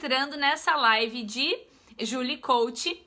entrando nessa live de Julie Coach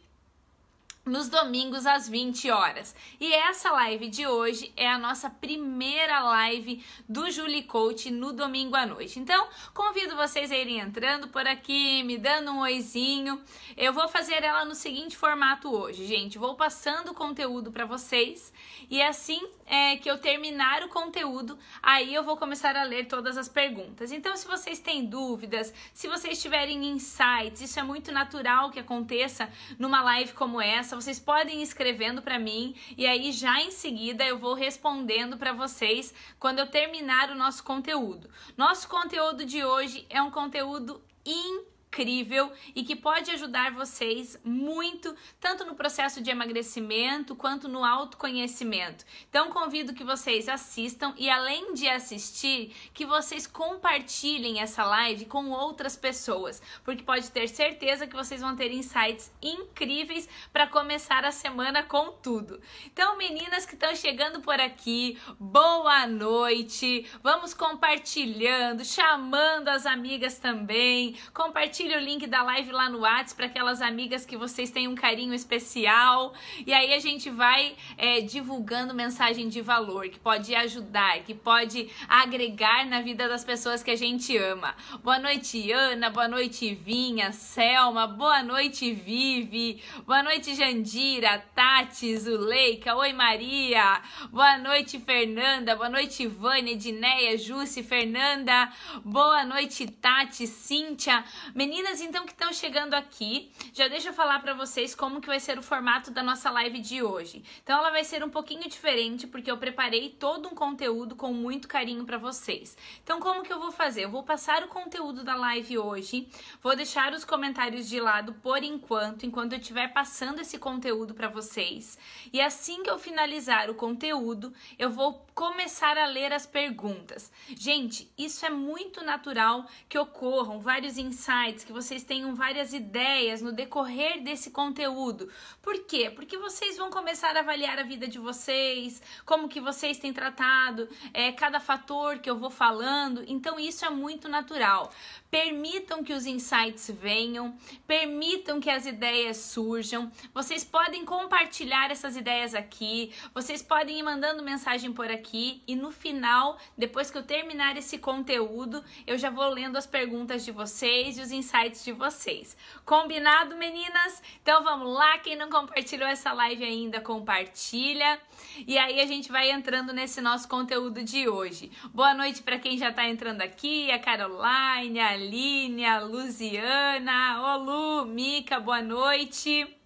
nos domingos às 20 horas. E essa live de hoje é a nossa primeira live do Julie Coach no domingo à noite. Então, convido vocês a irem entrando por aqui, me dando um oizinho. Eu vou fazer ela no seguinte formato hoje, gente. Vou passando o conteúdo para vocês e assim é, que eu terminar o conteúdo, aí eu vou começar a ler todas as perguntas. Então, se vocês têm dúvidas, se vocês tiverem insights, isso é muito natural que aconteça numa live como essa vocês podem ir escrevendo para mim e aí já em seguida eu vou respondendo para vocês quando eu terminar o nosso conteúdo. Nosso conteúdo de hoje é um conteúdo incrível incrível e que pode ajudar vocês muito, tanto no processo de emagrecimento quanto no autoconhecimento. Então convido que vocês assistam e além de assistir, que vocês compartilhem essa live com outras pessoas, porque pode ter certeza que vocês vão ter insights incríveis para começar a semana com tudo. Então, meninas que estão chegando por aqui, boa noite. Vamos compartilhando, chamando as amigas também, compartilhando compartilhe o link da live lá no WhatsApp para aquelas amigas que vocês têm um carinho especial. E aí a gente vai é, divulgando mensagem de valor que pode ajudar, que pode agregar na vida das pessoas que a gente ama. Boa noite, Ana. Boa noite, Vinha, Selma. Boa noite, Vivi. Boa noite, Jandira, Tati, Zuleika. Oi, Maria. Boa noite, Fernanda. Boa noite, Vânia, Edneia, Jússi, Fernanda. Boa noite, Tati, Cíntia. Menina Meninas, então que estão chegando aqui, já deixa eu falar para vocês como que vai ser o formato da nossa live de hoje. Então ela vai ser um pouquinho diferente porque eu preparei todo um conteúdo com muito carinho para vocês. Então como que eu vou fazer? Eu vou passar o conteúdo da live hoje, vou deixar os comentários de lado por enquanto, enquanto eu estiver passando esse conteúdo para vocês. E assim que eu finalizar o conteúdo, eu vou começar a ler as perguntas. Gente, isso é muito natural que ocorram vários insights, que vocês tenham várias ideias no decorrer desse conteúdo. Por quê? Porque vocês vão começar a avaliar a vida de vocês, como que vocês têm tratado, é, cada fator que eu vou falando. Então, isso é muito natural. Permitam que os insights venham, permitam que as ideias surjam. Vocês podem compartilhar essas ideias aqui, vocês podem ir mandando mensagem por aqui aqui e no final, depois que eu terminar esse conteúdo, eu já vou lendo as perguntas de vocês e os insights de vocês. Combinado, meninas? Então vamos lá, quem não compartilhou essa live ainda, compartilha. E aí a gente vai entrando nesse nosso conteúdo de hoje. Boa noite para quem já tá entrando aqui, a Caroline, a Aline, a Luziana, Olu, Mica, boa noite.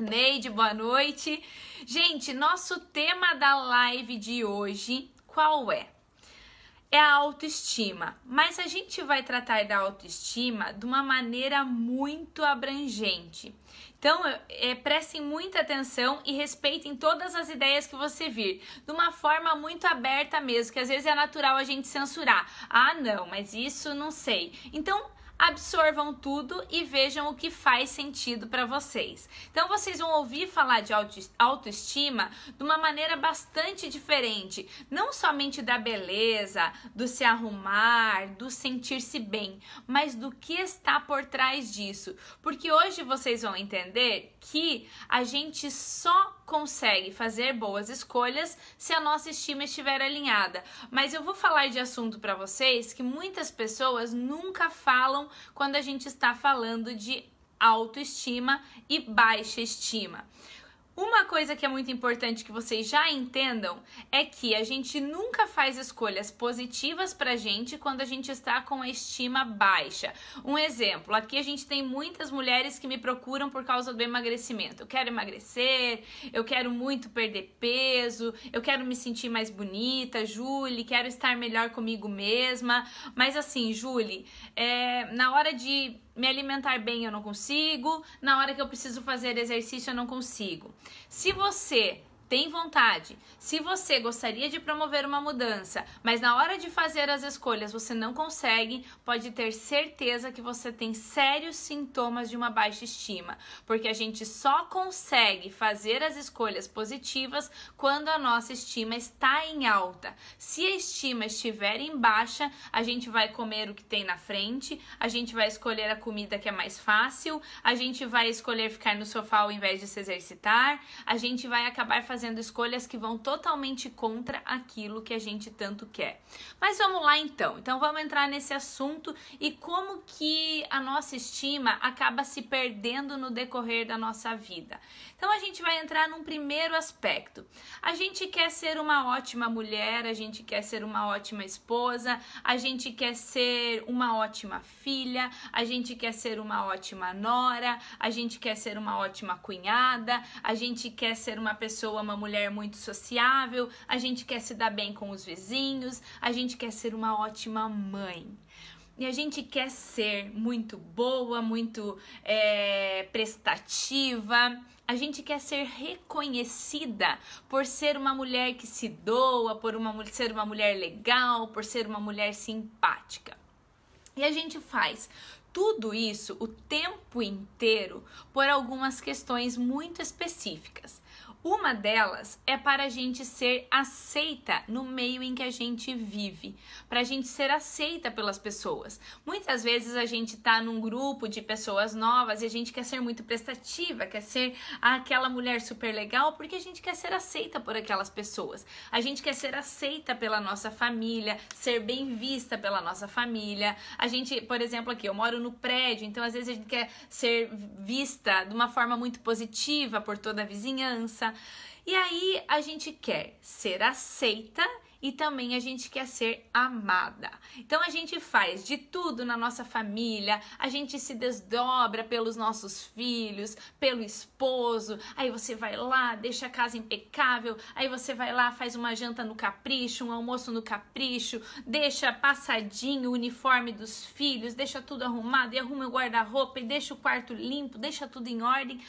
Neide, boa noite. Gente, nosso tema da live de hoje, qual é? É a autoestima, mas a gente vai tratar da autoestima de uma maneira muito abrangente. Então, é, prestem muita atenção e respeitem todas as ideias que você vir, de uma forma muito aberta mesmo, que às vezes é natural a gente censurar. Ah, não, mas isso não sei. Então, absorvam tudo e vejam o que faz sentido para vocês. Então vocês vão ouvir falar de autoestima de uma maneira bastante diferente, não somente da beleza, do se arrumar, do sentir-se bem, mas do que está por trás disso. Porque hoje vocês vão entender que a gente só consegue fazer boas escolhas se a nossa estima estiver alinhada. Mas eu vou falar de assunto para vocês que muitas pessoas nunca falam quando a gente está falando de autoestima e baixa estima. Uma coisa que é muito importante que vocês já entendam é que a gente nunca faz escolhas positivas pra gente quando a gente está com a estima baixa. Um exemplo, aqui a gente tem muitas mulheres que me procuram por causa do emagrecimento. Eu quero emagrecer, eu quero muito perder peso, eu quero me sentir mais bonita, Julie, quero estar melhor comigo mesma. Mas assim, Julie, é, na hora de me alimentar bem eu não consigo, na hora que eu preciso fazer exercício eu não consigo. Se você tem vontade. Se você gostaria de promover uma mudança, mas na hora de fazer as escolhas você não consegue, pode ter certeza que você tem sérios sintomas de uma baixa estima, porque a gente só consegue fazer as escolhas positivas quando a nossa estima está em alta. Se a estima estiver em baixa, a gente vai comer o que tem na frente, a gente vai escolher a comida que é mais fácil, a gente vai escolher ficar no sofá ao invés de se exercitar, a gente vai acabar fazendo fazendo escolhas que vão totalmente contra aquilo que a gente tanto quer. Mas vamos lá então. Então vamos entrar nesse assunto e como que a nossa estima acaba se perdendo no decorrer da nossa vida. Então a gente vai entrar num primeiro aspecto. A gente quer ser uma ótima mulher, a gente quer ser uma ótima esposa, a gente quer ser uma ótima filha, a gente quer ser uma ótima nora, a gente quer ser uma ótima cunhada, a gente quer ser uma pessoa, uma mulher muito sociável, a gente quer se dar bem com os vizinhos, a gente quer ser uma ótima mãe. E a gente quer ser muito boa, muito é, prestativa, a gente quer ser reconhecida por ser uma mulher que se doa, por uma, ser uma mulher legal, por ser uma mulher simpática. E a gente faz tudo isso o tempo inteiro por algumas questões muito específicas. Uma delas é para a gente ser aceita no meio em que a gente vive, para a gente ser aceita pelas pessoas. Muitas vezes a gente está num grupo de pessoas novas e a gente quer ser muito prestativa, quer ser aquela mulher super legal, porque a gente quer ser aceita por aquelas pessoas. A gente quer ser aceita pela nossa família, ser bem vista pela nossa família. A gente, por exemplo, aqui eu moro no prédio, então às vezes a gente quer ser vista de uma forma muito positiva por toda a vizinhança. E aí a gente quer ser aceita e também a gente quer ser amada. Então a gente faz de tudo na nossa família, a gente se desdobra pelos nossos filhos, pelo esposo. Aí você vai lá, deixa a casa impecável, aí você vai lá, faz uma janta no capricho, um almoço no capricho, deixa passadinho o uniforme dos filhos, deixa tudo arrumado, e arruma o guarda-roupa e deixa o quarto limpo, deixa tudo em ordem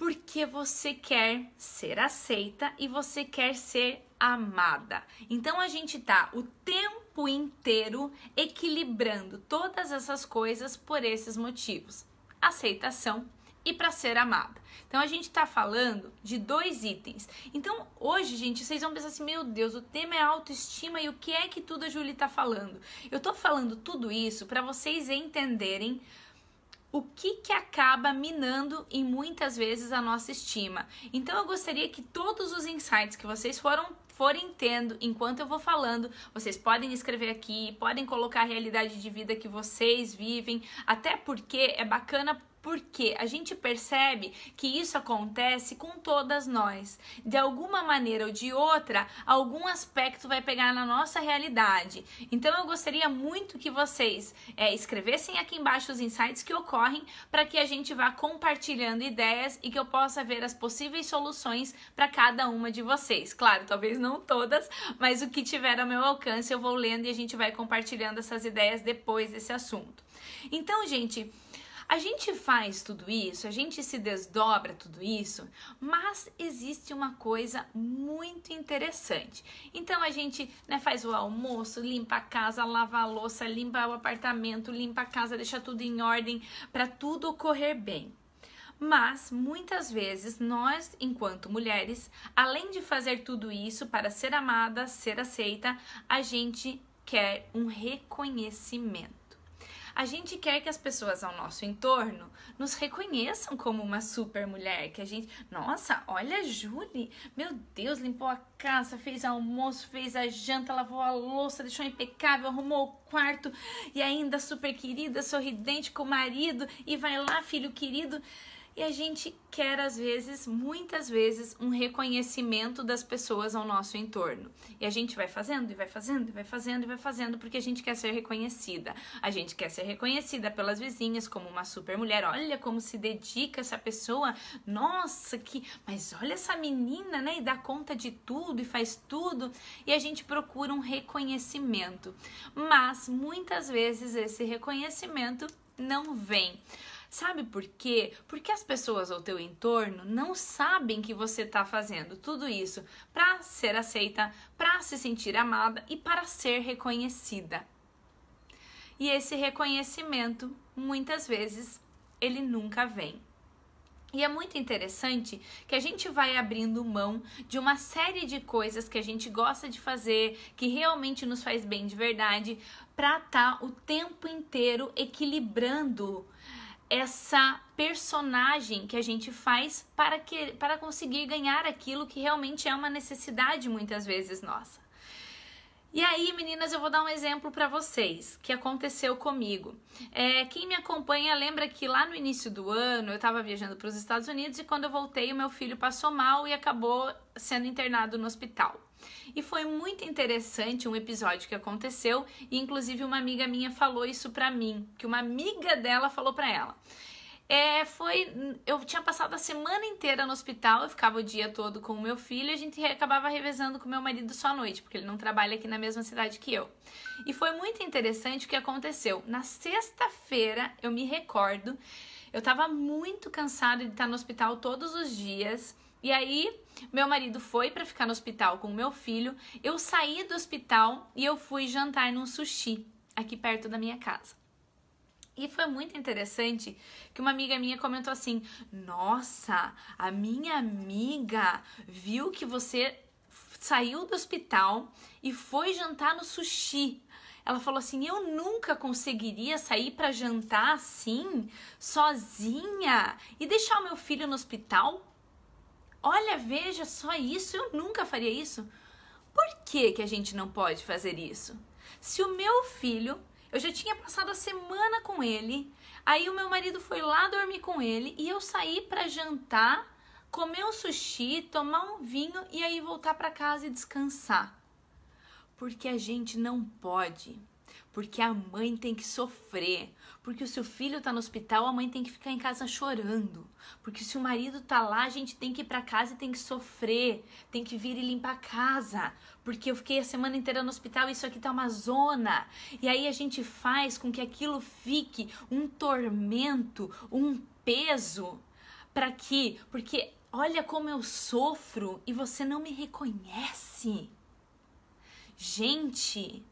porque você quer ser aceita e você quer ser amada. Então a gente tá o tempo inteiro equilibrando todas essas coisas por esses motivos. Aceitação e para ser amada. Então a gente está falando de dois itens. Então hoje, gente, vocês vão pensar assim: meu Deus, o tema é autoestima e o que é que tudo a Julie está falando? Eu estou falando tudo isso para vocês entenderem o que, que acaba minando e muitas vezes a nossa estima. Então eu gostaria que todos os insights que vocês foram forem tendo enquanto eu vou falando, vocês podem escrever aqui, podem colocar a realidade de vida que vocês vivem, até porque é bacana porque a gente percebe que isso acontece com todas nós. De alguma maneira ou de outra, algum aspecto vai pegar na nossa realidade. Então eu gostaria muito que vocês é, escrevessem aqui embaixo os insights que ocorrem para que a gente vá compartilhando ideias e que eu possa ver as possíveis soluções para cada uma de vocês. Claro, talvez não todas, mas o que tiver ao meu alcance eu vou lendo e a gente vai compartilhando essas ideias depois desse assunto. Então, gente. A gente faz tudo isso, a gente se desdobra tudo isso, mas existe uma coisa muito interessante. Então a gente né, faz o almoço, limpa a casa, lava a louça, limpa o apartamento, limpa a casa, deixa tudo em ordem para tudo correr bem. Mas muitas vezes nós, enquanto mulheres, além de fazer tudo isso para ser amada, ser aceita, a gente quer um reconhecimento. A gente quer que as pessoas ao nosso entorno nos reconheçam como uma super mulher, que a gente, nossa, olha a Julie, meu Deus, limpou a casa, fez almoço, fez a janta, lavou a louça, deixou impecável, arrumou o quarto e ainda super querida, sorridente com o marido e vai lá, filho querido e a gente quer, às vezes, muitas vezes, um reconhecimento das pessoas ao nosso entorno. E a gente vai fazendo, e vai fazendo, e vai fazendo, e vai fazendo, porque a gente quer ser reconhecida. A gente quer ser reconhecida pelas vizinhas como uma super mulher. Olha como se dedica essa pessoa. Nossa, que. Mas olha essa menina, né? E dá conta de tudo e faz tudo. E a gente procura um reconhecimento. Mas muitas vezes esse reconhecimento não vem. Sabe por quê? Porque as pessoas ao teu entorno não sabem que você está fazendo tudo isso para ser aceita, para se sentir amada e para ser reconhecida. E esse reconhecimento, muitas vezes, ele nunca vem. E é muito interessante que a gente vai abrindo mão de uma série de coisas que a gente gosta de fazer, que realmente nos faz bem de verdade, para estar tá o tempo inteiro equilibrando essa personagem que a gente faz para, que, para conseguir ganhar aquilo que realmente é uma necessidade muitas vezes nossa. E aí, meninas, eu vou dar um exemplo para vocês que aconteceu comigo. É, quem me acompanha lembra que lá no início do ano eu estava viajando para os Estados Unidos e quando eu voltei, o meu filho passou mal e acabou sendo internado no hospital. E foi muito interessante um episódio que aconteceu, e inclusive uma amiga minha falou isso pra mim, que uma amiga dela falou pra ela. É, foi. Eu tinha passado a semana inteira no hospital, eu ficava o dia todo com o meu filho, a gente acabava revezando com meu marido só à noite, porque ele não trabalha aqui na mesma cidade que eu. E foi muito interessante o que aconteceu. Na sexta-feira, eu me recordo, eu estava muito cansada de estar no hospital todos os dias, e aí meu marido foi para ficar no hospital com o meu filho. Eu saí do hospital e eu fui jantar num sushi aqui perto da minha casa. E foi muito interessante que uma amiga minha comentou assim: Nossa, a minha amiga viu que você saiu do hospital e foi jantar no sushi. Ela falou assim: Eu nunca conseguiria sair para jantar assim, sozinha, e deixar o meu filho no hospital Olha, veja só isso, eu nunca faria isso. Por que, que a gente não pode fazer isso? Se o meu filho, eu já tinha passado a semana com ele, aí o meu marido foi lá dormir com ele e eu saí para jantar, comer um sushi, tomar um vinho e aí voltar para casa e descansar. Porque a gente não pode. Porque a mãe tem que sofrer, porque se o filho tá no hospital, a mãe tem que ficar em casa chorando. Porque se o marido tá lá, a gente tem que ir para casa e tem que sofrer, tem que vir e limpar a casa. Porque eu fiquei a semana inteira no hospital e isso aqui tá uma zona. E aí a gente faz com que aquilo fique um tormento, um peso para quê porque olha como eu sofro e você não me reconhece. Gente,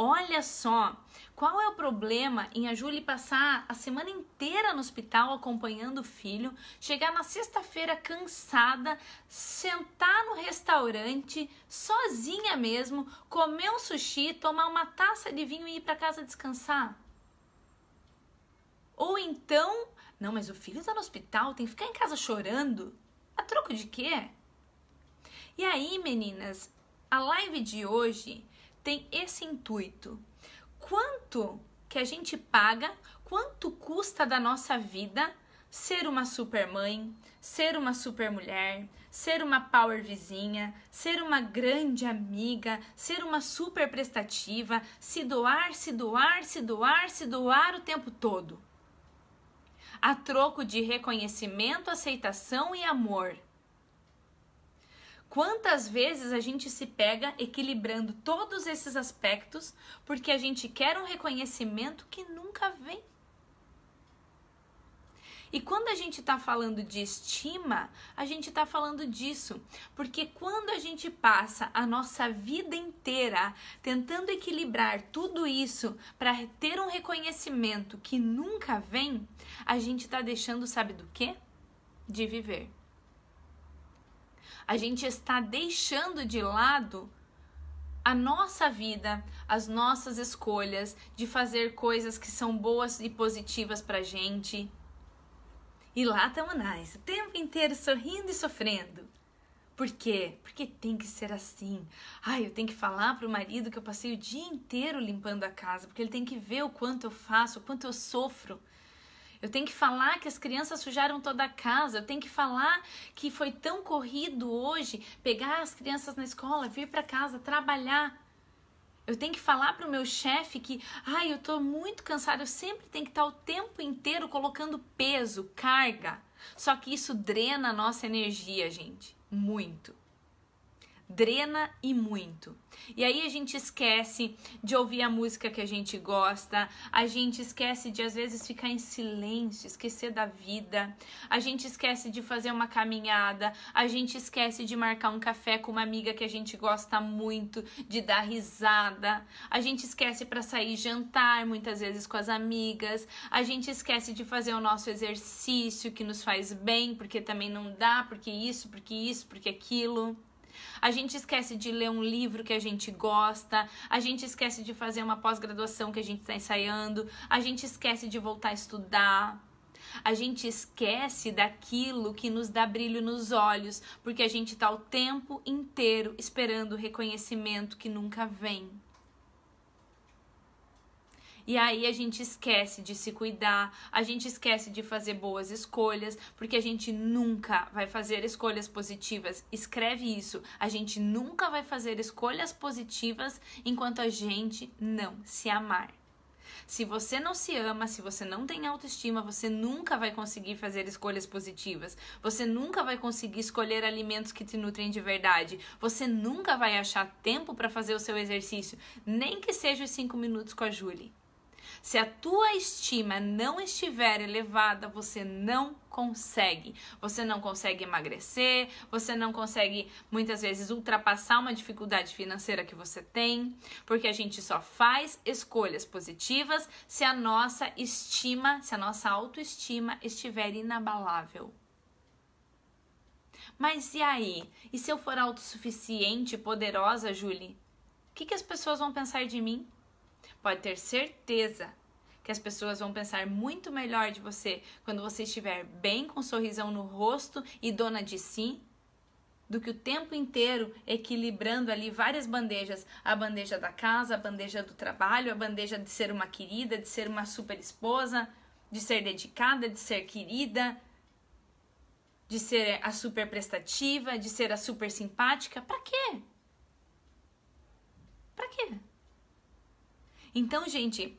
Olha só, qual é o problema em a Julie passar a semana inteira no hospital acompanhando o filho, chegar na sexta-feira cansada, sentar no restaurante sozinha mesmo, comer um sushi, tomar uma taça de vinho e ir para casa descansar? Ou então, não, mas o filho está no hospital, tem que ficar em casa chorando. A troco de quê? E aí, meninas, a live de hoje tem esse intuito. Quanto que a gente paga, quanto custa da nossa vida ser uma super mãe, ser uma super mulher, ser uma power vizinha, ser uma grande amiga, ser uma super prestativa, se doar, se doar, se doar, se doar o tempo todo. A troco de reconhecimento, aceitação e amor. Quantas vezes a gente se pega equilibrando todos esses aspectos porque a gente quer um reconhecimento que nunca vem? E quando a gente está falando de estima, a gente está falando disso, porque quando a gente passa a nossa vida inteira tentando equilibrar tudo isso para ter um reconhecimento que nunca vem, a gente está deixando, sabe do quê? De viver a gente está deixando de lado a nossa vida, as nossas escolhas de fazer coisas que são boas e positivas pra gente. E lá estamos nós, o tempo inteiro sorrindo e sofrendo. Por quê? Porque tem que ser assim. Ai, eu tenho que falar pro marido que eu passei o dia inteiro limpando a casa, porque ele tem que ver o quanto eu faço, o quanto eu sofro. Eu tenho que falar que as crianças sujaram toda a casa. Eu tenho que falar que foi tão corrido hoje pegar as crianças na escola, vir para casa, trabalhar. Eu tenho que falar para o meu chefe que, ai, eu estou muito cansada. Eu sempre tenho que estar o tempo inteiro colocando peso, carga. Só que isso drena a nossa energia, gente. Muito drena e muito. E aí a gente esquece de ouvir a música que a gente gosta, a gente esquece de às vezes ficar em silêncio, esquecer da vida, a gente esquece de fazer uma caminhada, a gente esquece de marcar um café com uma amiga que a gente gosta muito, de dar risada, a gente esquece para sair jantar muitas vezes com as amigas, a gente esquece de fazer o nosso exercício que nos faz bem, porque também não dá, porque isso, porque isso, porque aquilo a gente esquece de ler um livro que a gente gosta, a gente esquece de fazer uma pós-graduação que a gente está ensaiando, a gente esquece de voltar a estudar. A gente esquece daquilo que nos dá brilho nos olhos, porque a gente está o tempo inteiro esperando o reconhecimento que nunca vem. E aí a gente esquece de se cuidar, a gente esquece de fazer boas escolhas, porque a gente nunca vai fazer escolhas positivas. Escreve isso. A gente nunca vai fazer escolhas positivas enquanto a gente não se amar. Se você não se ama, se você não tem autoestima, você nunca vai conseguir fazer escolhas positivas. Você nunca vai conseguir escolher alimentos que te nutrem de verdade. Você nunca vai achar tempo para fazer o seu exercício, nem que seja os 5 minutos com a Julie. Se a tua estima não estiver elevada, você não consegue. Você não consegue emagrecer, você não consegue muitas vezes ultrapassar uma dificuldade financeira que você tem, porque a gente só faz escolhas positivas se a nossa estima, se a nossa autoestima estiver inabalável. Mas e aí? E se eu for autossuficiente, poderosa, Julie? O que, que as pessoas vão pensar de mim? Pode ter certeza que as pessoas vão pensar muito melhor de você quando você estiver bem, com um sorrisão no rosto e dona de si, do que o tempo inteiro equilibrando ali várias bandejas, a bandeja da casa, a bandeja do trabalho, a bandeja de ser uma querida, de ser uma super esposa, de ser dedicada, de ser querida, de ser a super prestativa, de ser a super simpática, para quê? Para quê? Então, gente,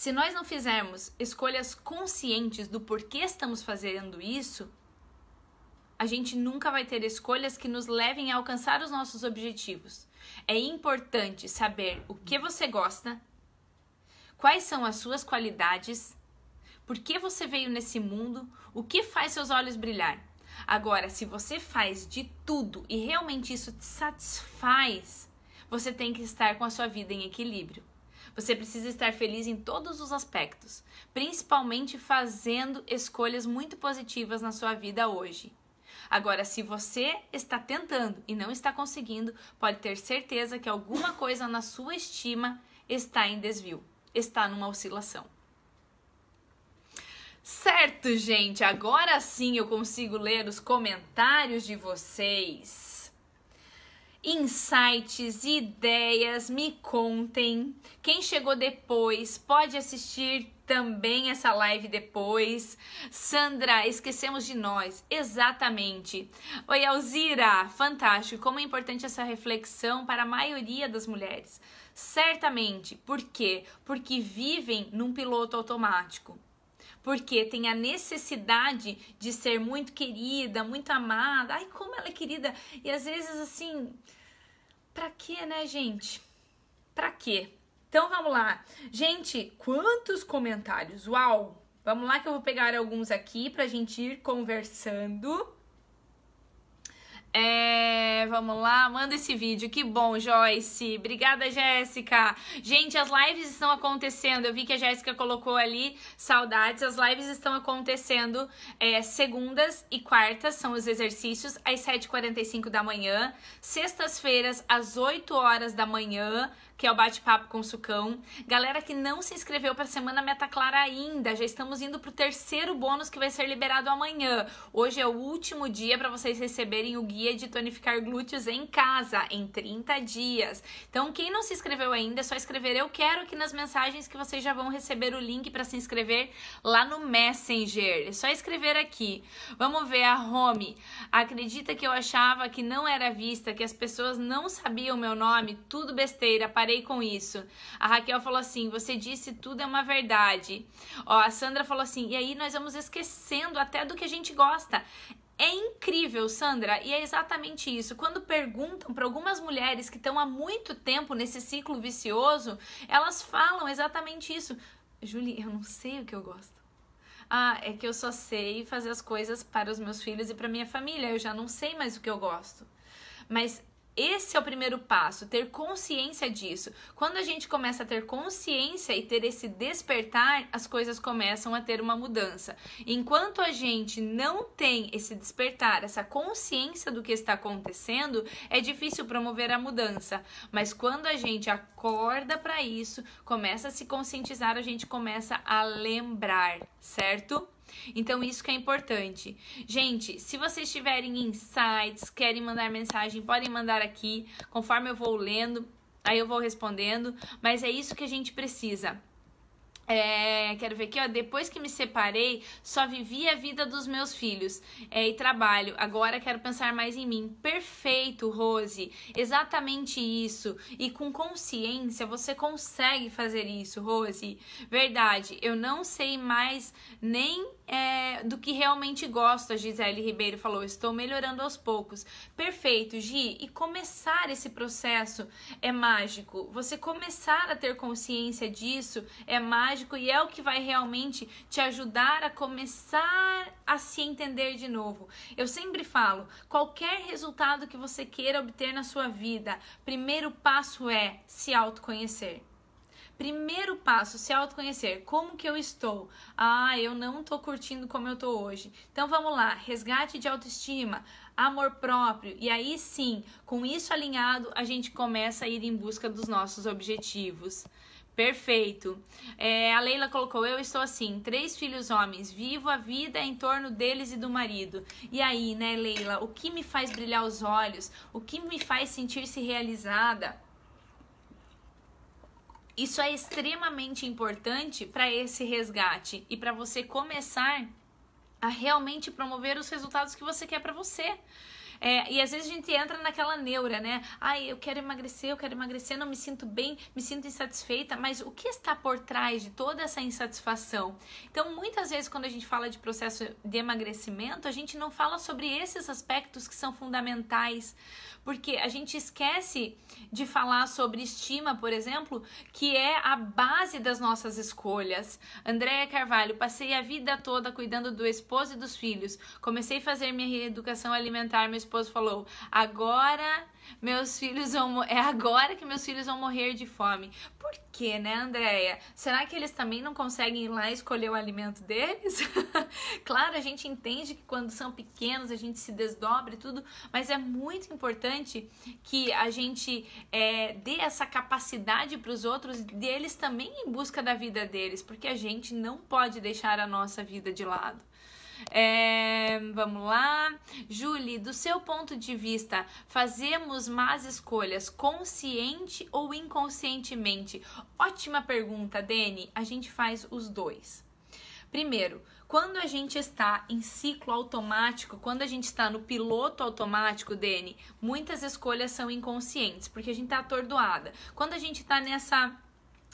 se nós não fizermos escolhas conscientes do porquê estamos fazendo isso, a gente nunca vai ter escolhas que nos levem a alcançar os nossos objetivos. É importante saber o que você gosta, quais são as suas qualidades, por que você veio nesse mundo, o que faz seus olhos brilhar. Agora, se você faz de tudo e realmente isso te satisfaz, você tem que estar com a sua vida em equilíbrio. Você precisa estar feliz em todos os aspectos, principalmente fazendo escolhas muito positivas na sua vida hoje. Agora, se você está tentando e não está conseguindo, pode ter certeza que alguma coisa na sua estima está em desvio, está numa oscilação. Certo, gente, agora sim eu consigo ler os comentários de vocês insights, ideias, me contem. Quem chegou depois pode assistir também essa live depois. Sandra, esquecemos de nós. Exatamente. Oi, Alzira, fantástico. Como é importante essa reflexão para a maioria das mulheres. Certamente. Por quê? Porque vivem num piloto automático porque tem a necessidade de ser muito querida, muito amada. Ai, como ela é querida! E às vezes assim, pra quê, né, gente? Pra quê? Então vamos lá. Gente, quantos comentários? Uau! Vamos lá que eu vou pegar alguns aqui pra gente ir conversando. É, vamos lá, manda esse vídeo. Que bom, Joyce. Obrigada, Jéssica. Gente, as lives estão acontecendo. Eu vi que a Jéssica colocou ali saudades. As lives estão acontecendo é, segundas e quartas, são os exercícios, às 7h45 da manhã. Sextas-feiras, às 8 horas da manhã que é o bate-papo com o Sucão. Galera que não se inscreveu para a semana Meta Clara ainda, já estamos indo para o terceiro bônus que vai ser liberado amanhã. Hoje é o último dia para vocês receberem o guia de tonificar glúteos em casa em 30 dias. Então, quem não se inscreveu ainda, é só escrever eu quero aqui nas mensagens que vocês já vão receber o link para se inscrever lá no Messenger. É só escrever aqui. Vamos ver a Home. Acredita que eu achava que não era vista, que as pessoas não sabiam meu nome, tudo besteira. Para parei com isso. A Raquel falou assim: você disse tudo é uma verdade. Ó, a Sandra falou assim: e aí nós vamos esquecendo até do que a gente gosta. É incrível, Sandra, e é exatamente isso. Quando perguntam para algumas mulheres que estão há muito tempo nesse ciclo vicioso, elas falam exatamente isso. Julie, eu não sei o que eu gosto. Ah, é que eu só sei fazer as coisas para os meus filhos e para minha família. Eu já não sei mais o que eu gosto. Mas esse é o primeiro passo, ter consciência disso. Quando a gente começa a ter consciência e ter esse despertar, as coisas começam a ter uma mudança. Enquanto a gente não tem esse despertar, essa consciência do que está acontecendo, é difícil promover a mudança. Mas quando a gente acorda para isso, começa a se conscientizar, a gente começa a lembrar, certo? Então, isso que é importante. Gente, se vocês tiverem insights, querem mandar mensagem, podem mandar aqui, conforme eu vou lendo, aí eu vou respondendo. Mas é isso que a gente precisa. É, quero ver aqui, ó. Depois que me separei, só vivi a vida dos meus filhos é, e trabalho. Agora quero pensar mais em mim. Perfeito, Rose. Exatamente isso. E com consciência você consegue fazer isso, Rose. Verdade. Eu não sei mais nem é, do que realmente gosto, a Gisele Ribeiro falou, estou melhorando aos poucos. Perfeito, Gi, e começar esse processo é mágico. Você começar a ter consciência disso é mágico e é o que vai realmente te ajudar a começar a se entender de novo. Eu sempre falo, qualquer resultado que você queira obter na sua vida, primeiro passo é se autoconhecer. Primeiro passo, se autoconhecer. Como que eu estou? Ah, eu não tô curtindo como eu tô hoje. Então vamos lá, resgate de autoestima, amor próprio. E aí sim, com isso alinhado, a gente começa a ir em busca dos nossos objetivos. Perfeito. É, a Leila colocou: Eu estou assim, três filhos homens, vivo a vida em torno deles e do marido. E aí, né, Leila, o que me faz brilhar os olhos? O que me faz sentir-se realizada? Isso é extremamente importante para esse resgate e para você começar a realmente promover os resultados que você quer para você. É, e às vezes a gente entra naquela neura, né? Ai, eu quero emagrecer, eu quero emagrecer, não me sinto bem, me sinto insatisfeita, mas o que está por trás de toda essa insatisfação? Então, muitas vezes, quando a gente fala de processo de emagrecimento, a gente não fala sobre esses aspectos que são fundamentais, porque a gente esquece de falar sobre estima, por exemplo, que é a base das nossas escolhas. Andréia Carvalho, passei a vida toda cuidando do esposo e dos filhos, comecei a fazer minha reeducação alimentar, meus esposo falou: agora meus filhos vão é agora que meus filhos vão morrer de fome. Por quê, né, Andréia? Será que eles também não conseguem ir lá escolher o alimento deles? claro, a gente entende que quando são pequenos a gente se desdobra e tudo, mas é muito importante que a gente é, dê essa capacidade para os outros deles também em busca da vida deles, porque a gente não pode deixar a nossa vida de lado. É, vamos lá. Julie, do seu ponto de vista, fazemos más escolhas consciente ou inconscientemente? Ótima pergunta, Dani. A gente faz os dois. Primeiro, quando a gente está em ciclo automático, quando a gente está no piloto automático, Dani, muitas escolhas são inconscientes, porque a gente está atordoada. Quando a gente está nessa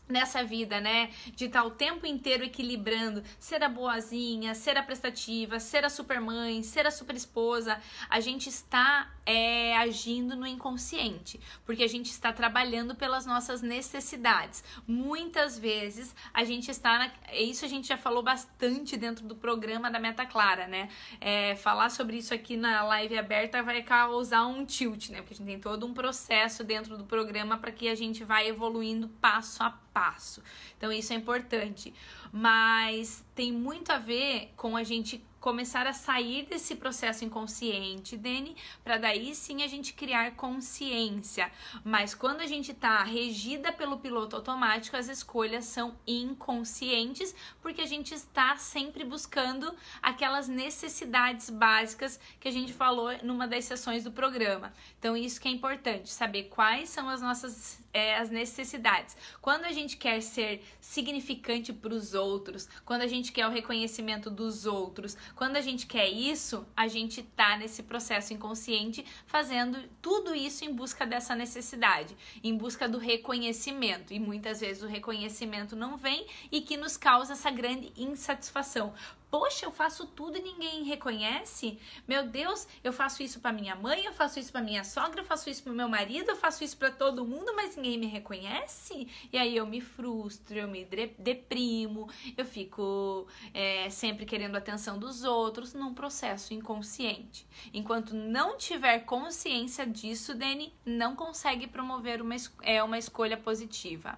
nessa vida, né? De estar tá o tempo inteiro equilibrando ser a boazinha, ser a prestativa, ser a supermãe, ser a super esposa, A gente está é, agindo no inconsciente, porque a gente está trabalhando pelas nossas necessidades. Muitas vezes a gente está. Na, é isso a gente já falou bastante dentro do programa da Meta Clara, né? É, falar sobre isso aqui na live aberta vai causar um tilt, né? Porque a gente tem todo um processo dentro do programa para que a gente vá evoluindo passo a passo passo. Então isso é importante, mas tem muito a ver com a gente começar a sair desse processo inconsciente, Dene, para daí sim a gente criar consciência. Mas quando a gente está regida pelo piloto automático, as escolhas são inconscientes, porque a gente está sempre buscando aquelas necessidades básicas que a gente falou numa das sessões do programa. Então, isso que é importante, saber quais são as nossas é, as necessidades. Quando a gente quer ser significante para os outros, quando a gente quer o reconhecimento dos outros, quando a gente quer isso, a gente tá nesse processo inconsciente fazendo tudo isso em busca dessa necessidade, em busca do reconhecimento. E muitas vezes o reconhecimento não vem e que nos causa essa grande insatisfação poxa, eu faço tudo e ninguém reconhece? Meu Deus, eu faço isso para minha mãe, eu faço isso para minha sogra, eu faço isso para meu marido, eu faço isso para todo mundo, mas ninguém me reconhece? E aí eu me frustro, eu me deprimo, eu fico é, sempre querendo a atenção dos outros num processo inconsciente. Enquanto não tiver consciência disso, Dani, não consegue promover uma, é, uma escolha positiva.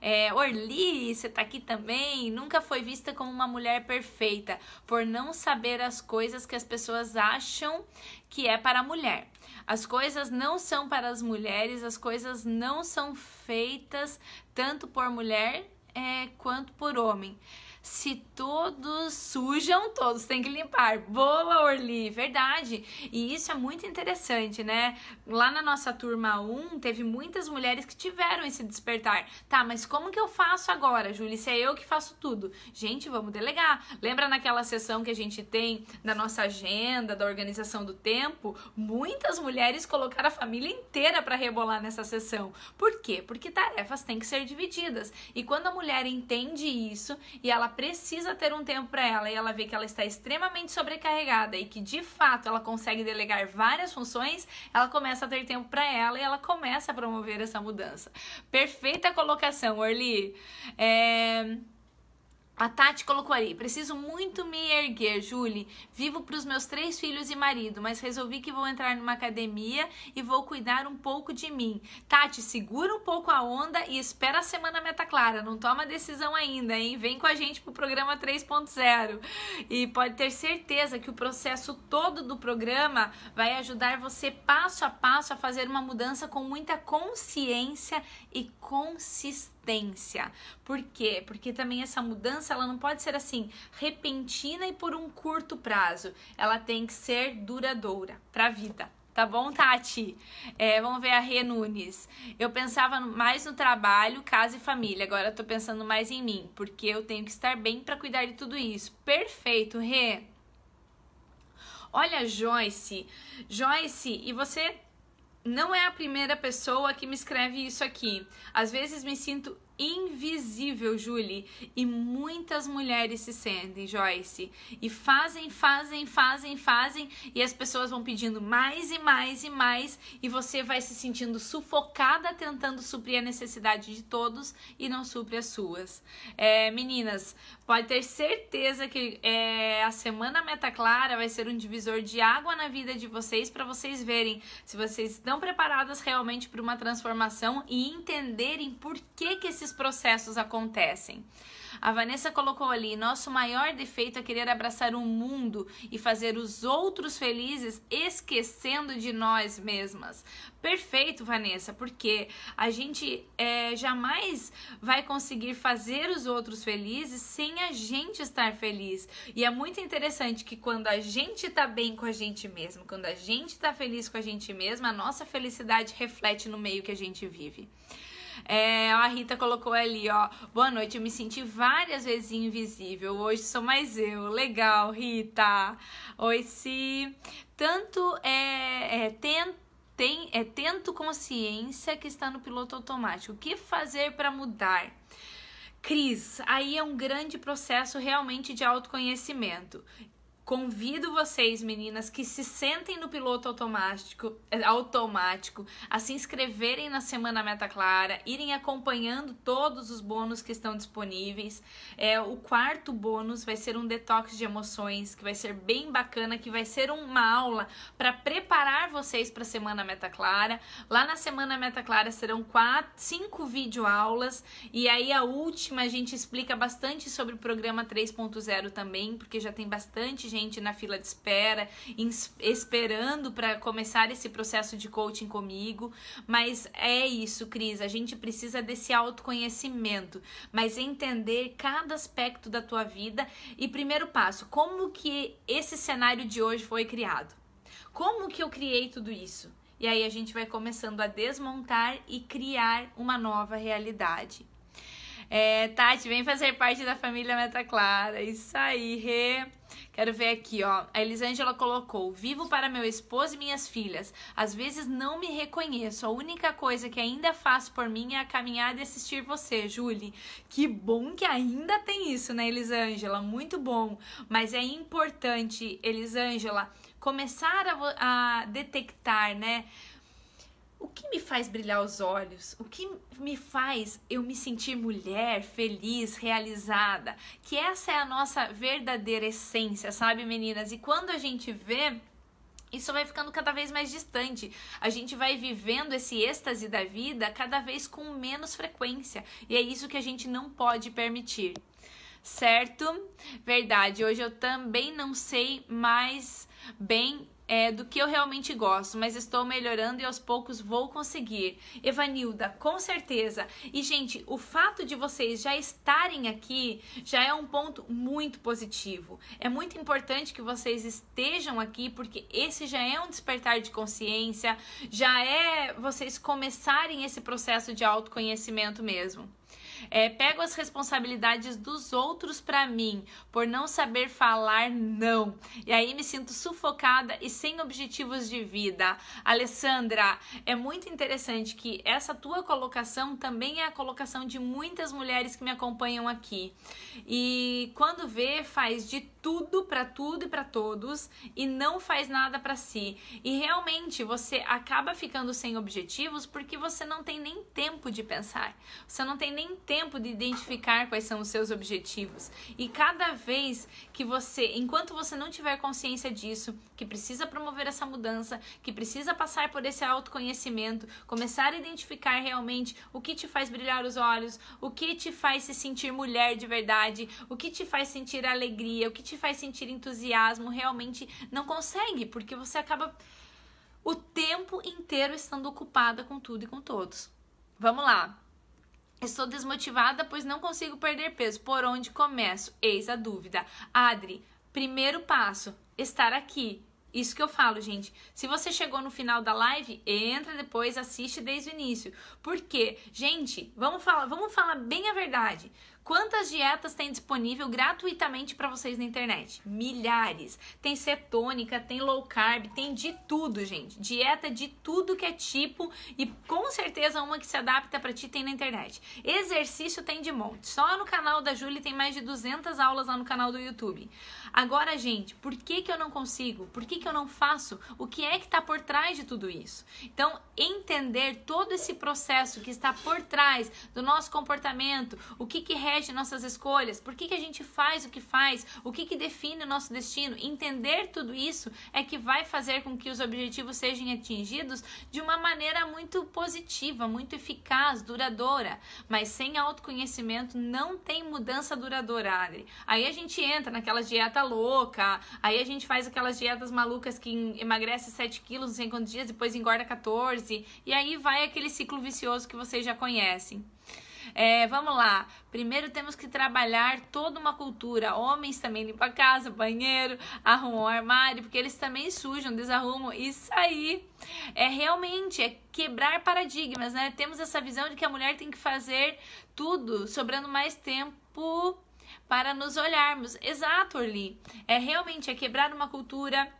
É, Orli, você tá aqui também. Nunca foi vista como uma mulher perfeita por não saber as coisas que as pessoas acham que é para a mulher. As coisas não são para as mulheres, as coisas não são feitas tanto por mulher é, quanto por homem. Se todos sujam, todos têm que limpar. Boa, Orli, verdade. E isso é muito interessante, né? Lá na nossa turma 1, teve muitas mulheres que tiveram esse despertar. Tá, mas como que eu faço agora, Júlia? Se é eu que faço tudo. Gente, vamos delegar. Lembra naquela sessão que a gente tem da nossa agenda, da organização do tempo? Muitas mulheres colocaram a família inteira para rebolar nessa sessão. Por quê? Porque tarefas têm que ser divididas. E quando a mulher entende isso e ela precisa ter um tempo para ela e ela vê que ela está extremamente sobrecarregada e que de fato ela consegue delegar várias funções, ela começa a ter tempo para ela e ela começa a promover essa mudança. Perfeita colocação, Orly. É... A Tati colocou ali: preciso muito me erguer, Julie. Vivo para os meus três filhos e marido, mas resolvi que vou entrar numa academia e vou cuidar um pouco de mim. Tati, segura um pouco a onda e espera a semana meta clara. Não toma decisão ainda, hein? Vem com a gente pro programa 3.0. E pode ter certeza que o processo todo do programa vai ajudar você passo a passo a fazer uma mudança com muita consciência e consistência consistência. Por quê? Porque também essa mudança ela não pode ser assim repentina e por um curto prazo. Ela tem que ser duradoura para a vida. Tá bom, Tati? É, vamos ver a Rê Nunes. Eu pensava mais no trabalho, casa e família. Agora eu tô pensando mais em mim, porque eu tenho que estar bem para cuidar de tudo isso. Perfeito, Rê. Olha, Joyce. Joyce, e você não é a primeira pessoa que me escreve isso aqui. Às vezes me sinto invisível, Julie, e muitas mulheres se sentem, Joyce, e fazem, fazem, fazem, fazem, e as pessoas vão pedindo mais e mais e mais, e você vai se sentindo sufocada tentando suprir a necessidade de todos e não supre as suas. É, meninas, Pode ter certeza que é, a semana Meta Clara vai ser um divisor de água na vida de vocês para vocês verem se vocês estão preparadas realmente para uma transformação e entenderem por que, que esses processos acontecem. A Vanessa colocou ali: nosso maior defeito é querer abraçar o mundo e fazer os outros felizes esquecendo de nós mesmas. Perfeito, Vanessa, porque a gente é, jamais vai conseguir fazer os outros felizes sem a gente estar feliz. E é muito interessante que quando a gente tá bem com a gente mesmo, quando a gente tá feliz com a gente mesma, a nossa felicidade reflete no meio que a gente vive. É, a Rita colocou ali, ó. Boa noite, eu me senti várias vezes invisível. Hoje sou mais eu. Legal, Rita. Oi, Si. Tanto é, é tento tem, é tento consciência que está no piloto automático. O que fazer para mudar? Cris, aí é um grande processo realmente de autoconhecimento. Convido vocês, meninas, que se sentem no piloto automático, eh, automático, a se inscreverem na Semana Meta Clara, irem acompanhando todos os bônus que estão disponíveis. É, o quarto bônus vai ser um detox de emoções, que vai ser bem bacana, que vai ser uma aula para preparar vocês para a Semana Meta Clara. Lá na Semana Meta Clara serão quatro, cinco videoaulas e aí a última a gente explica bastante sobre o programa 3.0 também, porque já tem bastante gente gente na fila de espera, esperando para começar esse processo de coaching comigo. Mas é isso, Cris, a gente precisa desse autoconhecimento, mas entender cada aspecto da tua vida e primeiro passo, como que esse cenário de hoje foi criado? Como que eu criei tudo isso? E aí a gente vai começando a desmontar e criar uma nova realidade. É, Tati, vem fazer parte da família Meta Clara. Isso aí, Rê. Quero ver aqui, ó. A Elisângela colocou: Vivo para meu esposo e minhas filhas. Às vezes não me reconheço. A única coisa que ainda faço por mim é a caminhada e assistir você, Julie. Que bom que ainda tem isso, né, Elisângela? Muito bom. Mas é importante, Elisângela, começar a, a detectar, né? o que me faz brilhar os olhos? O que me faz eu me sentir mulher, feliz, realizada? Que essa é a nossa verdadeira essência, sabe, meninas? E quando a gente vê isso vai ficando cada vez mais distante. A gente vai vivendo esse êxtase da vida cada vez com menos frequência. E é isso que a gente não pode permitir. Certo? Verdade. Hoje eu também não sei mais bem é, do que eu realmente gosto, mas estou melhorando e aos poucos vou conseguir. Evanilda, com certeza. E, gente, o fato de vocês já estarem aqui já é um ponto muito positivo. É muito importante que vocês estejam aqui, porque esse já é um despertar de consciência, já é vocês começarem esse processo de autoconhecimento mesmo. É, pego as responsabilidades dos outros para mim, por não saber falar não. E aí me sinto sufocada e sem objetivos de vida. Alessandra, é muito interessante que essa tua colocação também é a colocação de muitas mulheres que me acompanham aqui. E quando vê, faz de tudo para tudo e para todos e não faz nada para si. E realmente você acaba ficando sem objetivos porque você não tem nem tempo de pensar. Você não tem nem tempo de identificar quais são os seus objetivos. E cada vez que você, enquanto você não tiver consciência disso, que precisa promover essa mudança, que precisa passar por esse autoconhecimento, começar a identificar realmente o que te faz brilhar os olhos, o que te faz se sentir mulher de verdade, o que te faz sentir alegria, o que te faz sentir entusiasmo, realmente não consegue, porque você acaba o tempo inteiro estando ocupada com tudo e com todos. Vamos lá. Estou desmotivada, pois não consigo perder peso. Por onde começo? Eis a dúvida. Adri, primeiro passo, estar aqui. Isso que eu falo, gente. Se você chegou no final da live, entra depois, assiste desde o início. Porque, gente, vamos falar, vamos falar bem a verdade. Quantas dietas tem disponível gratuitamente para vocês na internet? Milhares. Tem cetônica, tem low carb, tem de tudo, gente. Dieta de tudo que é tipo e com certeza uma que se adapta para ti tem na internet. Exercício tem de monte. Só no canal da Julie tem mais de 200 aulas lá no canal do YouTube. Agora, gente, por que que eu não consigo? Por que que eu não faço? O que é que está por trás de tudo isso? Então, entender todo esse processo que está por trás do nosso comportamento, o que que rege de nossas escolhas, por que, que a gente faz o que faz, o que, que define o nosso destino. Entender tudo isso é que vai fazer com que os objetivos sejam atingidos de uma maneira muito positiva, muito eficaz, duradoura. Mas sem autoconhecimento não tem mudança duradoura, Adri. Aí a gente entra naquela dieta louca, aí a gente faz aquelas dietas malucas que emagrece 7 quilos em 50 dias, depois engorda 14, e aí vai aquele ciclo vicioso que vocês já conhecem. É, vamos lá. Primeiro temos que trabalhar toda uma cultura. Homens também limpam a casa, banheiro, arrumam o armário, porque eles também sujam, desarrumam. Isso aí é realmente é quebrar paradigmas, né? Temos essa visão de que a mulher tem que fazer tudo, sobrando mais tempo para nos olharmos. Exato, Orly. É realmente é quebrar uma cultura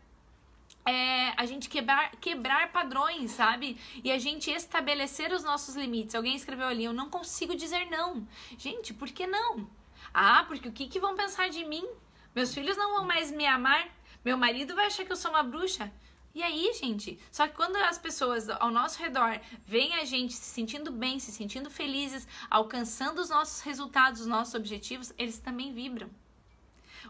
é, a gente quebrar, quebrar padrões, sabe? E a gente estabelecer os nossos limites. Alguém escreveu ali, eu não consigo dizer não. Gente, por que não? Ah, porque o que, que vão pensar de mim? Meus filhos não vão mais me amar. Meu marido vai achar que eu sou uma bruxa. E aí, gente? Só que quando as pessoas ao nosso redor veem a gente se sentindo bem, se sentindo felizes, alcançando os nossos resultados, os nossos objetivos, eles também vibram.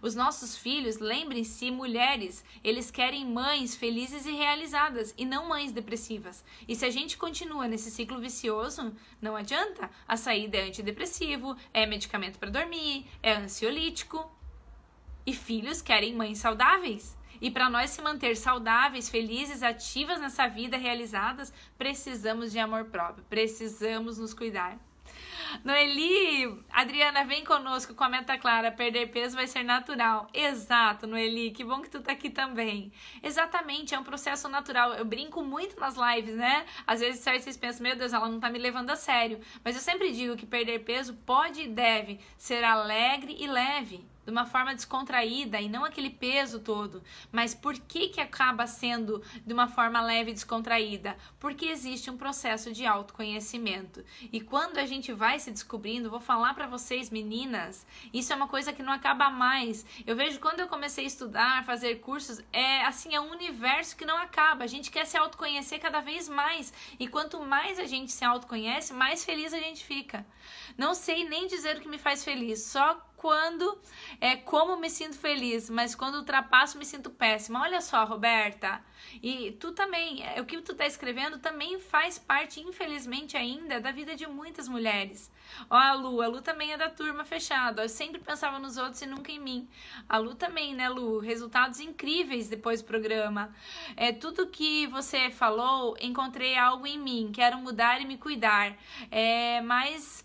Os nossos filhos, lembrem-se, mulheres, eles querem mães felizes e realizadas e não mães depressivas. E se a gente continua nesse ciclo vicioso, não adianta. A saída é antidepressivo, é medicamento para dormir, é ansiolítico. E filhos querem mães saudáveis. E para nós se manter saudáveis, felizes, ativas nessa vida, realizadas, precisamos de amor próprio, precisamos nos cuidar. Noeli, Adriana, vem conosco com a meta clara, perder peso vai ser natural. Exato, Noeli, que bom que tu tá aqui também. Exatamente, é um processo natural. Eu brinco muito nas lives, né? Às vezes certo, vocês pensam, meu Deus, ela não tá me levando a sério. Mas eu sempre digo que perder peso pode e deve ser alegre e leve de uma forma descontraída e não aquele peso todo. Mas por que, que acaba sendo de uma forma leve e descontraída? Porque existe um processo de autoconhecimento. E quando a gente vai se descobrindo, vou falar para vocês, meninas, isso é uma coisa que não acaba mais. Eu vejo quando eu comecei a estudar, fazer cursos, é assim, é um universo que não acaba. A gente quer se autoconhecer cada vez mais. E quanto mais a gente se autoconhece, mais feliz a gente fica. Não sei nem dizer o que me faz feliz, só quando é como me sinto feliz, mas quando ultrapasso me sinto péssima. Olha só, Roberta. E tu também, é, o que tu tá escrevendo também faz parte, infelizmente ainda, da vida de muitas mulheres. Ó, a Lu, a Lu também é da turma fechada. eu sempre pensava nos outros e nunca em mim. A Lu também, né, Lu? Resultados incríveis depois do programa. É, tudo que você falou, encontrei algo em mim. Quero mudar e me cuidar. É, mas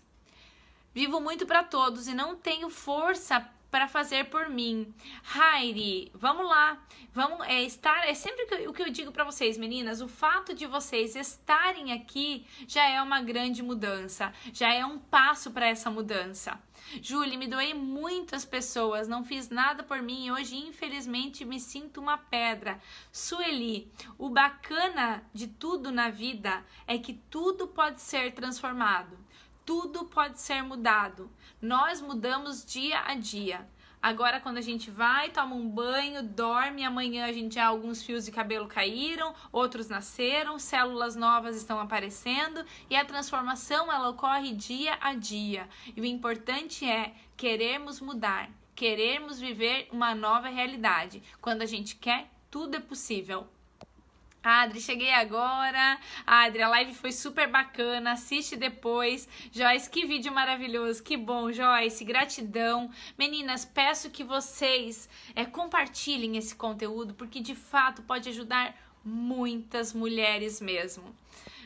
Vivo muito para todos e não tenho força para fazer por mim. Heidi, vamos lá. Vamos é, estar. É sempre que o que eu digo para vocês, meninas: o fato de vocês estarem aqui já é uma grande mudança, já é um passo para essa mudança. Julie, me doei muitas pessoas, não fiz nada por mim e hoje, infelizmente, me sinto uma pedra. Sueli, o bacana de tudo na vida é que tudo pode ser transformado tudo pode ser mudado. Nós mudamos dia a dia. Agora, quando a gente vai, toma um banho, dorme, amanhã a gente já alguns fios de cabelo caíram, outros nasceram, células novas estão aparecendo e a transformação ela ocorre dia a dia. E o importante é querermos mudar, querermos viver uma nova realidade. Quando a gente quer, tudo é possível. Adri, cheguei agora. Adri, a live foi super bacana. Assiste depois. Joyce, que vídeo maravilhoso. Que bom, Joyce. Gratidão. Meninas, peço que vocês é, compartilhem esse conteúdo, porque de fato pode ajudar muitas mulheres mesmo.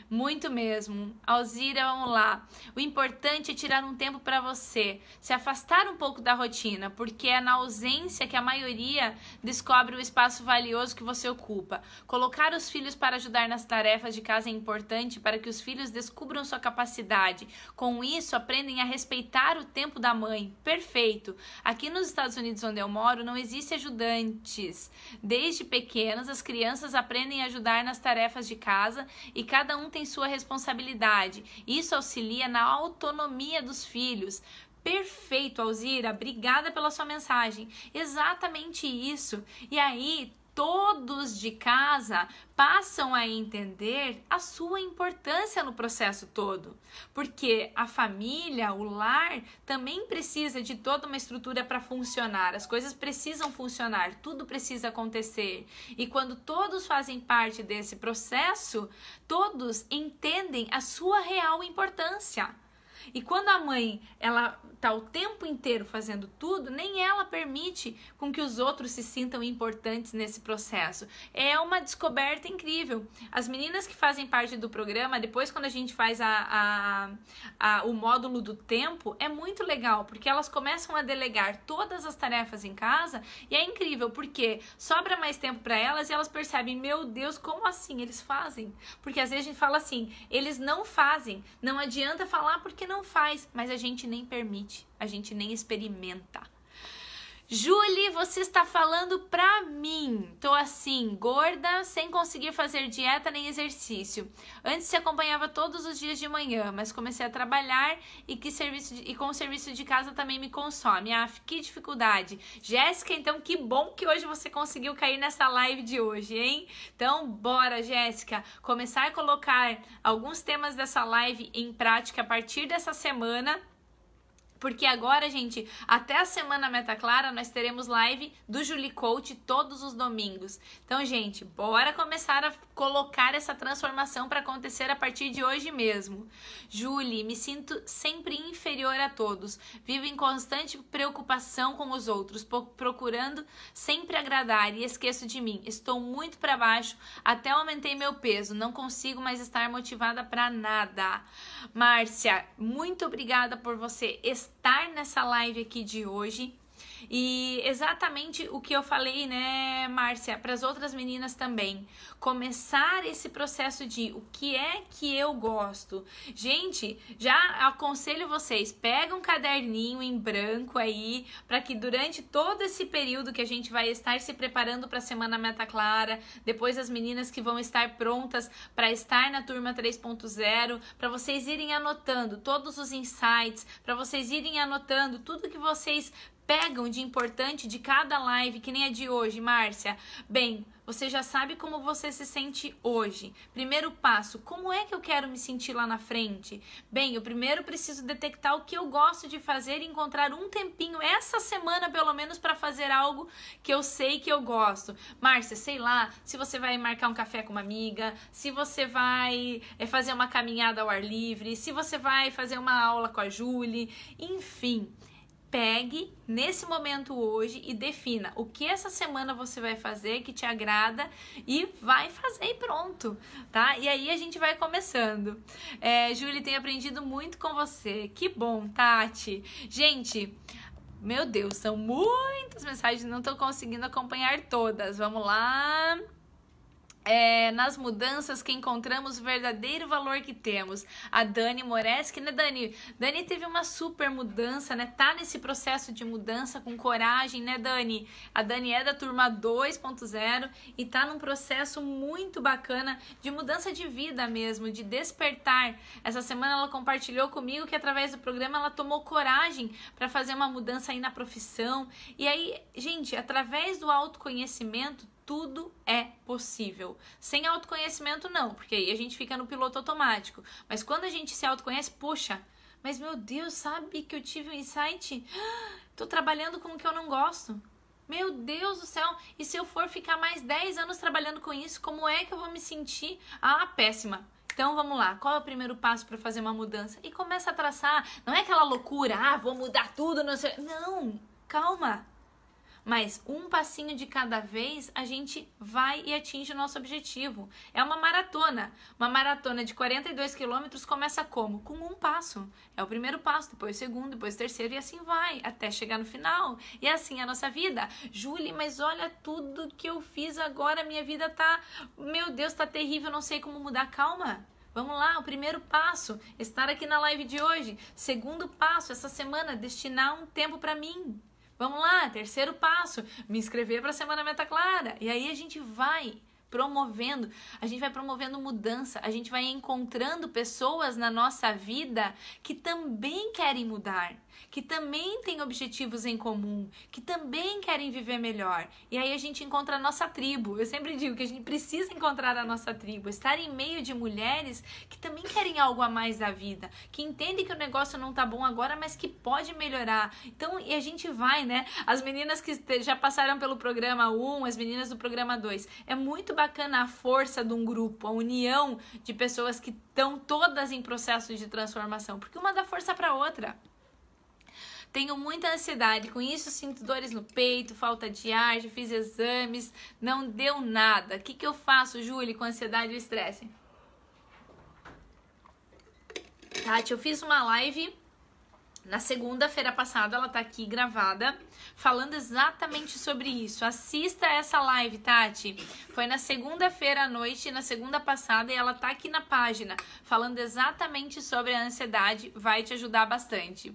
Muito mesmo. Alzira, vamos lá. O importante é tirar um tempo para você, se afastar um pouco da rotina, porque é na ausência que a maioria descobre o espaço valioso que você ocupa. Colocar os filhos para ajudar nas tarefas de casa é importante para que os filhos descubram sua capacidade. Com isso, aprendem a respeitar o tempo da mãe. Perfeito. Aqui nos Estados Unidos, onde eu moro, não existe ajudantes. Desde pequenas, as crianças aprendem a ajudar nas tarefas de casa e cada um tem sentem sua responsabilidade. Isso auxilia na autonomia dos filhos. Perfeito, Alzira. Obrigada pela sua mensagem. Exatamente isso. E aí, todos de casa passam a entender a sua importância no processo todo, porque a família, o lar, também precisa de toda uma estrutura para funcionar, as coisas precisam funcionar, tudo precisa acontecer. E quando todos fazem parte desse processo, todos entendem a sua real importância. E quando a mãe, ela tá o tempo inteiro fazendo tudo, nem ela permite com que os outros se sintam importantes nesse processo. É uma descoberta incrível. As meninas que fazem parte do programa, depois quando a gente faz a, a, a o módulo do tempo, é muito legal, porque elas começam a delegar todas as tarefas em casa e é incrível, porque sobra mais tempo para elas e elas percebem, meu Deus, como assim eles fazem? Porque às vezes a gente fala assim, eles não fazem, não adianta falar porque não faz, mas a gente nem permite, a gente nem experimenta. Julie, você está falando pra mim. Tô assim, gorda, sem conseguir fazer dieta nem exercício. Antes se acompanhava todos os dias de manhã, mas comecei a trabalhar e, que serviço de, e com o serviço de casa também me consome. Ah, que dificuldade. Jéssica, então que bom que hoje você conseguiu cair nessa live de hoje, hein? Então, bora, Jéssica, começar a colocar alguns temas dessa live em prática a partir dessa semana porque agora, gente, até a semana Meta Clara, nós teremos live do Julie Coach todos os domingos. Então, gente, bora começar a colocar essa transformação para acontecer a partir de hoje mesmo. Julie, me sinto sempre inferior a todos. Vivo em constante preocupação com os outros, procurando sempre agradar e esqueço de mim. Estou muito para baixo, até aumentei meu peso, não consigo mais estar motivada para nada. Márcia, muito obrigada por você estar estar nessa live aqui de hoje e exatamente o que eu falei, né, Márcia, para as outras meninas também. Começar esse processo de o que é que eu gosto. Gente, já aconselho vocês, pega um caderninho em branco aí, para que durante todo esse período que a gente vai estar se preparando para a semana Meta Clara, depois as meninas que vão estar prontas para estar na turma 3.0, para vocês irem anotando todos os insights, para vocês irem anotando tudo que vocês pegam de importante de cada live, que nem a de hoje, Márcia? Bem, você já sabe como você se sente hoje. Primeiro passo, como é que eu quero me sentir lá na frente? Bem, eu primeiro preciso detectar o que eu gosto de fazer e encontrar um tempinho essa semana pelo menos para fazer algo que eu sei que eu gosto. Márcia, sei lá, se você vai marcar um café com uma amiga, se você vai eh, fazer uma caminhada ao ar livre, se você vai fazer uma aula com a Julie, enfim, pegue nesse momento hoje e defina o que essa semana você vai fazer que te agrada e vai fazer e pronto, tá? E aí a gente vai começando. É, Julie, tem aprendido muito com você. Que bom, Tati. Gente, meu Deus, são muitas mensagens, não estou conseguindo acompanhar todas. Vamos lá é, nas mudanças que encontramos o verdadeiro valor que temos. A Dani Moreski, né, Dani? Dani teve uma super mudança, né? Tá nesse processo de mudança com coragem, né, Dani? A Dani é da turma 2.0 e tá num processo muito bacana de mudança de vida mesmo, de despertar. Essa semana ela compartilhou comigo que através do programa ela tomou coragem para fazer uma mudança aí na profissão. E aí, gente, através do autoconhecimento, tudo é possível. Sem autoconhecimento, não, porque aí a gente fica no piloto automático. Mas quando a gente se autoconhece, poxa, mas meu Deus, sabe que eu tive um insight? Tô trabalhando com o que eu não gosto. Meu Deus do céu, e se eu for ficar mais 10 anos trabalhando com isso, como é que eu vou me sentir? Ah, péssima. Então vamos lá, qual é o primeiro passo para fazer uma mudança? E começa a traçar, não é aquela loucura, ah, vou mudar tudo, não sei. Não, calma mas um passinho de cada vez a gente vai e atinge o nosso objetivo. É uma maratona. Uma maratona de 42 quilômetros começa como? Com um passo. É o primeiro passo, depois o segundo, depois o terceiro e assim vai, até chegar no final. E assim é a nossa vida. Julie, mas olha tudo que eu fiz agora, minha vida tá, meu Deus, tá terrível, não sei como mudar. Calma. Vamos lá, o primeiro passo, estar aqui na live de hoje. Segundo passo, essa semana, destinar um tempo para mim. Vamos lá, terceiro passo, me inscrever para a Semana Meta Clara. E aí a gente vai promovendo, a gente vai promovendo mudança, a gente vai encontrando pessoas na nossa vida que também querem mudar que também têm objetivos em comum, que também querem viver melhor. E aí a gente encontra a nossa tribo. Eu sempre digo que a gente precisa encontrar a nossa tribo, estar em meio de mulheres que também querem algo a mais da vida, que entendem que o negócio não tá bom agora, mas que pode melhorar. Então, e a gente vai, né? As meninas que já passaram pelo programa 1, as meninas do programa 2. É muito bacana a força de um grupo, a união de pessoas que estão todas em processo de transformação, porque uma dá força para outra. Tenho muita ansiedade, com isso sinto dores no peito, falta de ar, já fiz exames, não deu nada. O que, que eu faço, Júlia, com ansiedade e estresse? Tati, eu fiz uma live na segunda-feira passada, ela tá aqui gravada, falando exatamente sobre isso. Assista essa live, Tati. Foi na segunda-feira à noite, na segunda passada, e ela tá aqui na página, falando exatamente sobre a ansiedade. Vai te ajudar bastante.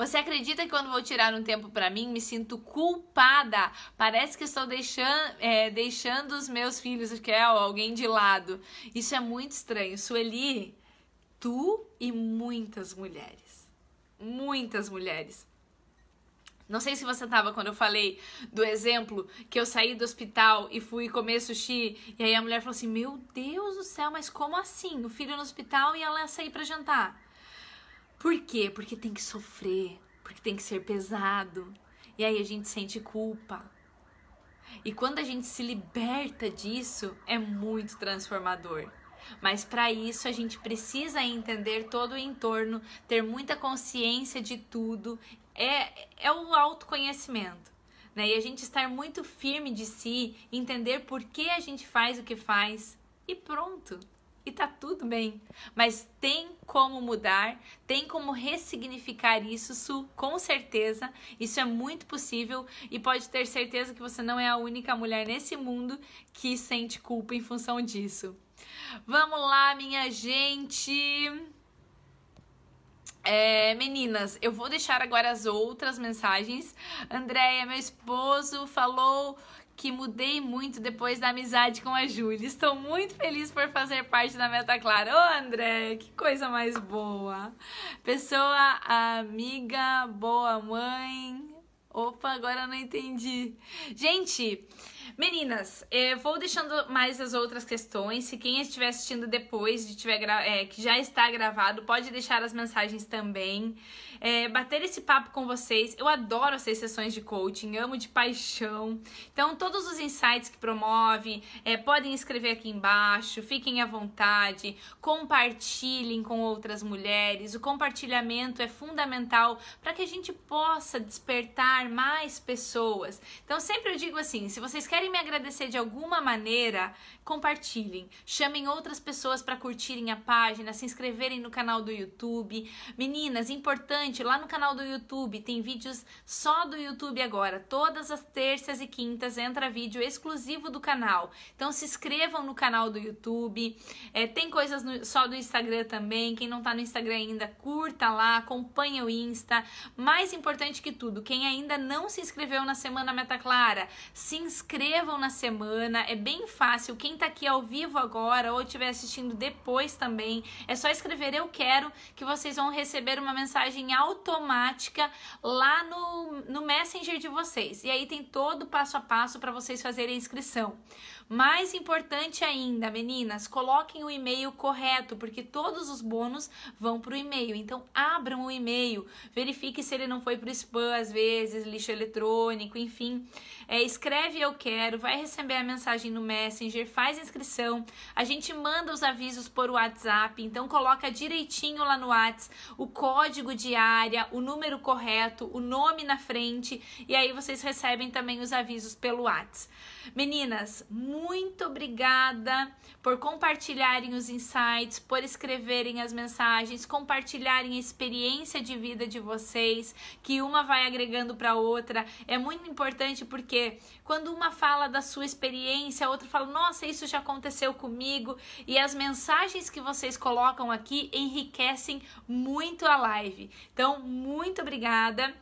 Você acredita que quando vou tirar um tempo para mim, me sinto culpada? Parece que estou deixando, é, deixando os meus filhos, que é alguém de lado. Isso é muito estranho. Sueli, tu e muitas mulheres. Muitas mulheres. Não sei se você estava quando eu falei do exemplo que eu saí do hospital e fui comer sushi e aí a mulher falou assim: "Meu Deus do céu, mas como assim? O filho no hospital e ela sair para jantar?" Por quê? Porque tem que sofrer, porque tem que ser pesado. E aí a gente sente culpa. E quando a gente se liberta disso, é muito transformador. Mas para isso a gente precisa entender todo o entorno, ter muita consciência de tudo. É, é o autoconhecimento. Né? E a gente estar muito firme de si, entender por que a gente faz o que faz e pronto e tá tudo bem. Mas tem como mudar, tem como ressignificar isso, com certeza. Isso é muito possível e pode ter certeza que você não é a única mulher nesse mundo que sente culpa em função disso. Vamos lá, minha gente. É, meninas, eu vou deixar agora as outras mensagens. Andréia, meu esposo, falou que mudei muito depois da amizade com a Júlia. Estou muito feliz por fazer parte da Meta Clara. Ô, André, que coisa mais boa. Pessoa amiga, boa mãe. Opa, agora não entendi. Gente, Meninas, eu vou deixando mais as outras questões. Se quem estiver assistindo depois, de tiver é, que já está gravado, pode deixar as mensagens também é, bater esse papo com vocês. Eu adoro essas sessões de coaching, amo de paixão. Então, todos os insights que promove, é, podem escrever aqui embaixo, fiquem à vontade, compartilhem com outras mulheres. O compartilhamento é fundamental para que a gente possa despertar mais pessoas. Então, sempre eu digo assim: se vocês querem me agradecer de alguma maneira, compartilhem, chamem outras pessoas para curtirem a página, se inscreverem no canal do YouTube. Meninas, importante Gente, lá no canal do YouTube tem vídeos só do YouTube agora. Todas as terças e quintas entra vídeo exclusivo do canal. Então se inscrevam no canal do YouTube. É, tem coisas no, só do Instagram também. Quem não tá no Instagram ainda, curta lá, acompanha o Insta. Mais importante que tudo, quem ainda não se inscreveu na Semana Meta Clara, se inscrevam na semana. É bem fácil. Quem tá aqui ao vivo agora ou estiver assistindo depois também, é só escrever eu quero que vocês vão receber uma mensagem automática lá no, no Messenger de vocês. E aí tem todo o passo a passo para vocês fazerem a inscrição. Mais importante ainda, meninas, coloquem o e-mail correto, porque todos os bônus vão para o e-mail. Então, abram o e-mail, verifique se ele não foi para o spam às vezes, lixo eletrônico, enfim é, escreve eu quero, vai receber a mensagem no Messenger, faz inscrição, a gente manda os avisos por WhatsApp, então coloca direitinho lá no WhatsApp o código de área, o número correto, o nome na frente e aí vocês recebem também os avisos pelo WhatsApp. Meninas, muito obrigada por compartilharem os insights, por escreverem as mensagens, compartilharem a experiência de vida de vocês, que uma vai agregando para outra. É muito importante porque quando uma fala da sua experiência, a outra fala, nossa, isso já aconteceu comigo. E as mensagens que vocês colocam aqui enriquecem muito a live. Então, muito obrigada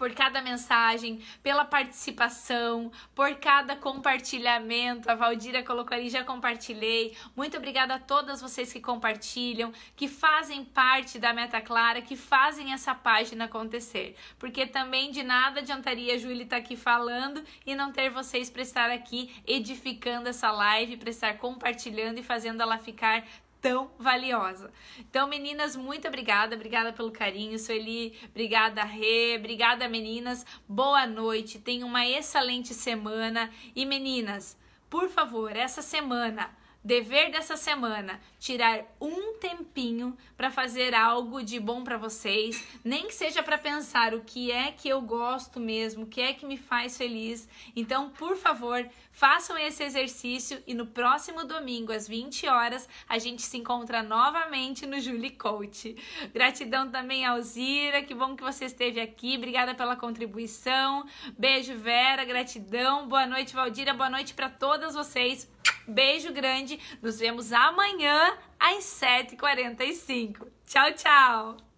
por cada mensagem, pela participação, por cada compartilhamento. A Valdira colocou ali, já compartilhei. Muito obrigada a todas vocês que compartilham, que fazem parte da Meta Clara, que fazem essa página acontecer. Porque também de nada adiantaria a Júlia estar tá aqui falando e não ter vocês para estar aqui edificando essa live, para estar compartilhando e fazendo ela ficar tão valiosa. Então, meninas, muito obrigada, obrigada pelo carinho, Sueli, obrigada, Rê, obrigada, meninas. Boa noite, tenham uma excelente semana. E meninas, por favor, essa semana Dever dessa semana: tirar um tempinho para fazer algo de bom para vocês, nem que seja para pensar o que é que eu gosto mesmo, o que é que me faz feliz. Então, por favor, façam esse exercício e no próximo domingo às 20 horas a gente se encontra novamente no Julie Coach. Gratidão também ao Zira, que bom que você esteve aqui. Obrigada pela contribuição. Beijo, Vera, gratidão. Boa noite, Valdira. Boa noite para todas vocês. Beijo grande. Nos vemos amanhã às 7h45. Tchau, tchau!